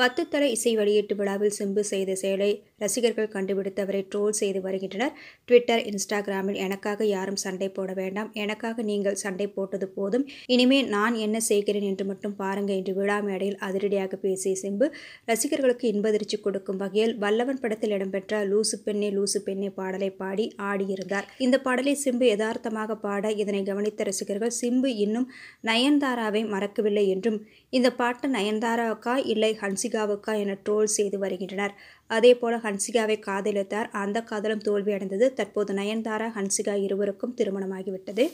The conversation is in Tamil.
பத்துத்தர இசை வெளியீட்டு விழாவில் சிம்பு செய்த செயலை ரசிகர்கள் கண்டுபிடித்தவரை ட்ரோல் செய்து வருகின்றனர் ட்விட்டர் இன்ஸ்டாகிராமில் எனக்காக யாரும் சண்டை போட வேண்டாம் எனக்காக நீங்கள் சண்டை போட்டது போதும் இனிமே நான் என்ன செய்கிறேன் என்று மட்டும் பாருங்க என்று விழா மேடையில் அதிரடியாக பேசிய சிம்பு ரசிகர்களுக்கு இன்பதிர்ச்சி கொடுக்கும் வகையில் வல்லவன் படத்தில் இடம்பெற்ற லூசு பெண்ணே லூசு பெண்ணே பாடலை பாடி ஆடியிருந்தார் இந்த பாடலை சிம்பு யதார்த்தமாக பாட இதனை கவனித்த ரசிகர்கள் சிம்பு இன்னும் நயன்தாராவை மறக்கவில்லை என்றும் இந்த பாட்டு நயன்தாராக்கா இல்லை ஹன்ஸ் ஹன்சிகாவுக்கா என ட்ரோல் செய்து வருகின்றனர் அதே போல ஹன்சிகாவை காதலித்தார் அந்த காதலும் தோல்வியடைந்தது தற்போது நயன்தாரா ஹன்சிகா இருவருக்கும் திருமணமாகிவிட்டது